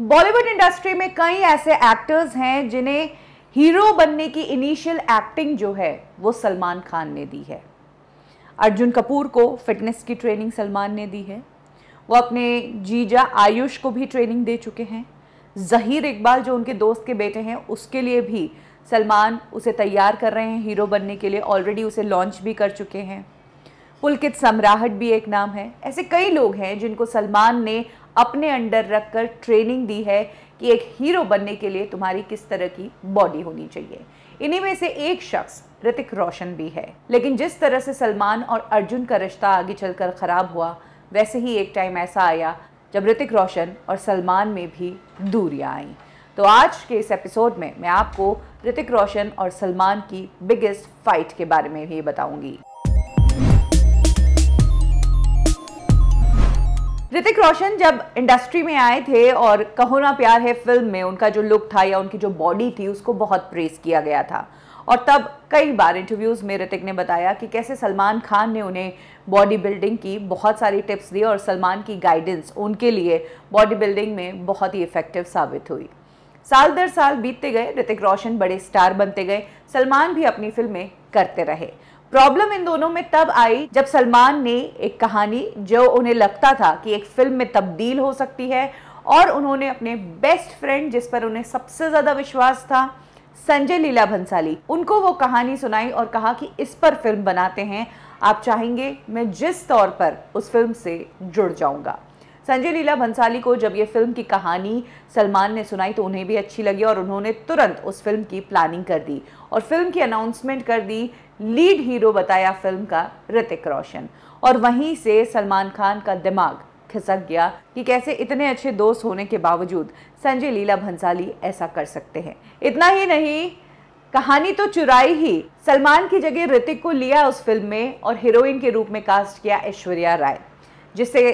Bollywood industry में कई ऐसे एक्टर्स हैं जिन्हें हीरो बनने की इनिशियल एक्टिंग जो है वो सलमान खान ने दी है अर्जुन कपूर को फिटनेस की ट्रेनिंग सलमान ने दी है वो अपने जीजा आयुष को भी ट्रेनिंग दे चुके हैं जहीर इकबाल जो उनके दोस्त के बेटे हैं उसके लिए भी सलमान उसे तैयार कर रहे हैं हीरो बनने के लिए ऑलरेडी उसे लॉन्च भी कर चुके हैं पुलकित सम्राहट भी एक नाम है ऐसे कई लोग हैं जिनको सलमान ने अपने अंडर रखकर ट्रेनिंग दी है कि एक हीरो बनने के लिए तुम्हारी किस तरह की बॉडी होनी चाहिए इन्हीं में से एक शख्स ऋतिक रोशन भी है लेकिन जिस तरह से सलमान और अर्जुन का रिश्ता आगे चलकर ख़राब हुआ वैसे ही एक टाइम ऐसा आया जब ऋतिक रोशन और सलमान में भी दूरियाँ आई तो आज के इस एपिसोड में मैं आपको ऋतिक रोशन और सलमान की बिगेस्ट फाइट के बारे में भी बताऊंगी ऋतिक रोशन जब इंडस्ट्री में आए थे और कहो ना प्यार है फिल्म में उनका जो लुक था या उनकी जो बॉडी थी उसको बहुत प्रेस किया गया था और तब कई बार इंटरव्यूज़ में ऋतिक ने बताया कि कैसे सलमान खान ने उन्हें बॉडी बिल्डिंग की बहुत सारी टिप्स दी और सलमान की गाइडेंस उनके लिए बॉडी बिल्डिंग में बहुत ही इफ़ेक्टिव साबित हुई साल दर साल बीतते गए ऋतिक रोशन बड़े स्टार बनते गए सलमान भी अपनी फिल्में करते रहे प्रॉब्लम इन दोनों में तब आई जब सलमान ने एक कहानी जो उन्हें लगता था कि एक फिल्म में तब्दील हो सकती है और उन्होंने अपने बेस्ट फ्रेंड जिस पर उन्हें सबसे ज़्यादा विश्वास था संजय लीला भंसाली उनको वो कहानी सुनाई और कहा कि इस पर फिल्म बनाते हैं आप चाहेंगे मैं जिस तौर पर उस फिल्म से जुड़ जाऊंगा संजय लीला भंसाली को जब ये फिल्म की कहानी सलमान ने सुनाई तो उन्हें भी अच्छी लगी और उन्होंने तुरंत उस फिल्म की प्लानिंग कर दी और फिल्म की अनाउंसमेंट कर दी लीड हीरो बताया फिल्म का ऋतिक रोशन और वहीं से सलमान खान का दिमाग खिसक गया कि कैसे इतने अच्छे दोस्त होने के बावजूद संजय लीला भंसाली ऐसा कर सकते हैं इतना ही नहीं कहानी तो चुराई ही सलमान की जगह ऋतिक को लिया उस फिल्म में और हीरोइन के रूप में कास्ट किया ऐश्वर्या राय जिससे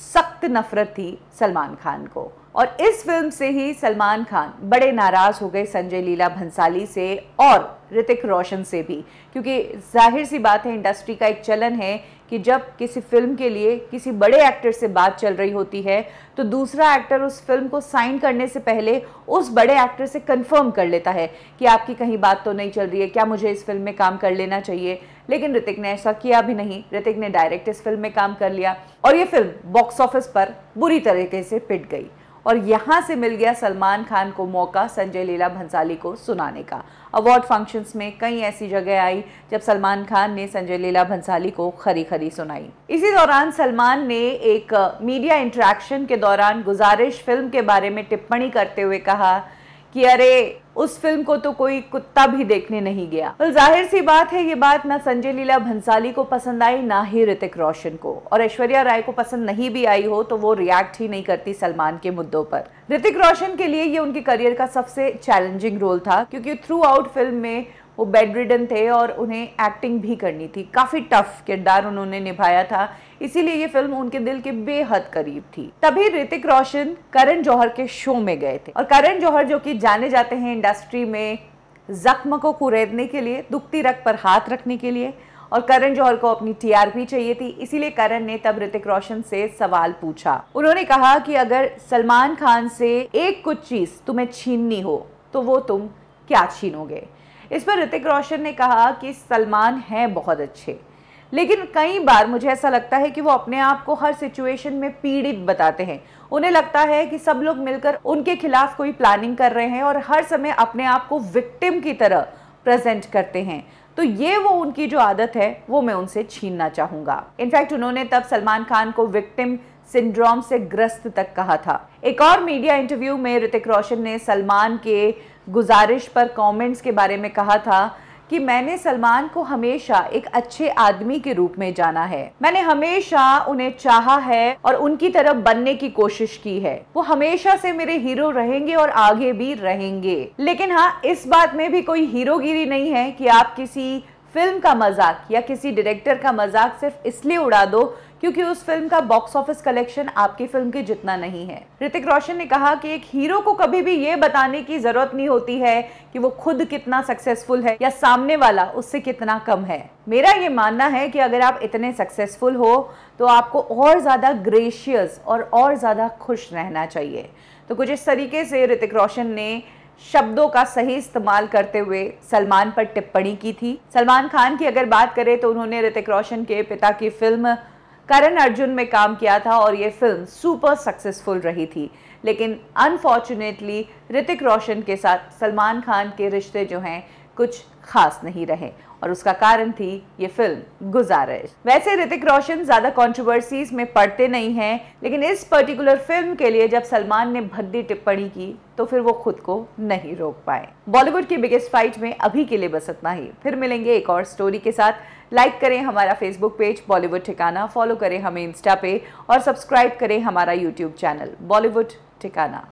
सख्त नफरत थी सलमान खान को और इस फिल्म से ही सलमान खान बड़े नाराज़ हो गए संजय लीला भंसाली से और ऋतिक रोशन से भी क्योंकि जाहिर सी बात है इंडस्ट्री का एक चलन है कि जब किसी फिल्म के लिए किसी बड़े एक्टर से बात चल रही होती है तो दूसरा एक्टर उस फिल्म को साइन करने से पहले उस बड़े एक्टर से कंफर्म कर लेता है कि आपकी कहीं बात तो नहीं चल रही है क्या मुझे इस फिल्म में काम कर लेना चाहिए लेकिन ऋतिक ने ऐसा किया भी नहीं ऋतिक ने डायरेक्ट इस फिल्म में काम कर लिया और ये फिल्म बॉक्स ऑफिस पर बुरी तरीके से पिट गई और यहाँ से मिल गया सलमान खान को मौका संजय लीला भंसाली को सुनाने का अवार्ड फंक्शंस में कई ऐसी जगह आई जब सलमान खान ने संजय लीला भंसाली को खरी खरी सुनाई इसी दौरान सलमान ने एक मीडिया इंटरेक्शन के दौरान गुजारिश फिल्म के बारे में टिप्पणी करते हुए कहा कि अरे उस फिल्म को तो कोई कुत्ता भी देखने नहीं गया तो जाहिर सी बात है ये बात ना संजय लीला भंसाली को पसंद आई ना ही ऋतिक रोशन को और ऐश्वर्या राय को पसंद नहीं भी आई हो तो वो रिएक्ट ही नहीं करती सलमान के मुद्दों पर ऋतिक रोशन के लिए ये उनके करियर का सबसे चैलेंजिंग रोल था क्योंकि थ्रू आउट फिल्म में वो बेड रिडन थे और उन्हें एक्टिंग भी करनी थी काफ़ी टफ किरदार उन्होंने निभाया था इसीलिए ये फिल्म उनके दिल के बेहद करीब थी तभी ऋतिक रोशन करण जौहर के शो में गए थे और करण जौहर जो कि जाने जाते हैं इंडस्ट्री में जख्म को कुरेदने के लिए दुखती रख पर हाथ रखने के लिए और करण जौहर को अपनी टीआरपी चाहिए थी इसीलिए करण ने तब ऋतिक रोशन से सवाल पूछा उन्होंने कहा कि अगर सलमान खान से एक कुछ चीज तुम्हें छीननी हो तो वो तुम क्या छीनोगे इस पर ऋतिक रोशन ने कहा कि सलमान हैं बहुत अच्छे लेकिन कई बार मुझे ऐसा लगता है कि वो अपने आप को हर सिचुएशन में पीड़ित बताते हैं उन्हें लगता है कि सब लोग मिलकर उनके खिलाफ कोई प्लानिंग कर रहे हैं और हर समय अपने आप को विक्टिम की तरह प्रेजेंट करते हैं तो ये वो उनकी जो आदत है वो मैं उनसे छीनना चाहूंगा इनफैक्ट उन्होंने तब सलमान खान को विक्टिम सिंड्रोम से ग्रस्त तक कहा था एक और मीडिया इंटरव्यू में ऋतिक रोशन ने सलमान के गुजारिश पर कमेंट्स के बारे में कहा था कि मैंने सलमान को हमेशा एक अच्छे आदमी के रूप में जाना है मैंने हमेशा उन्हें चाहा है और उनकी तरफ बनने की कोशिश की है वो हमेशा से मेरे हीरो रहेंगे और आगे भी रहेंगे लेकिन हाँ इस बात में भी कोई हीरोगिरी नहीं है कि आप किसी फिल्म का मजाक या किसी डायरेक्टर का मजाक सिर्फ इसलिए उड़ा दो क्योंकि उस फिल्म का बॉक्स ऑफिस कलेक्शन आपकी फिल्म के जितना नहीं है ऋतिक रोशन ने कहा कि एक हीरो को कभी भी ये बताने की जरूरत नहीं होती है कि वो खुद कितना सक्सेसफुल है या सामने वाला उससे कितना कम है मेरा ये मानना है कि अगर आप इतने सक्सेसफुल हो तो आपको और ज़्यादा ग्रेशियस और और ज़्यादा खुश रहना चाहिए तो कुछ इस तरीके से ऋतिक रोशन ने शब्दों का सही इस्तेमाल करते हुए सलमान पर टिप्पणी की थी सलमान खान की अगर बात करें तो उन्होंने ऋतिक रोशन के पिता की फिल्म करण अर्जुन में काम किया था और ये फिल्म सुपर सक्सेसफुल रही थी लेकिन अनफॉर्चुनेटली ऋतिक रोशन के साथ सलमान खान के रिश्ते जो हैं कुछ खास नहीं रहे और उसका कारण थी ये फिल्म गुजारिश वैसे ऋतिक रोशन ज्यादा कॉन्ट्रोवर्सीज में पड़ते नहीं हैं लेकिन इस पर्टिकुलर फिल्म के लिए जब सलमान ने भद्दी टिप्पणी की तो फिर वो खुद को नहीं रोक पाए बॉलीवुड की बिगेस्ट फाइट में अभी के लिए बस इतना ही फिर मिलेंगे एक और स्टोरी के साथ लाइक करें हमारा फेसबुक पेज बॉलीवुड ठिकाना फॉलो करें हमें इंस्टा पे और सब्सक्राइब करें हमारा यूट्यूब चैनल बॉलीवुड ठिकाना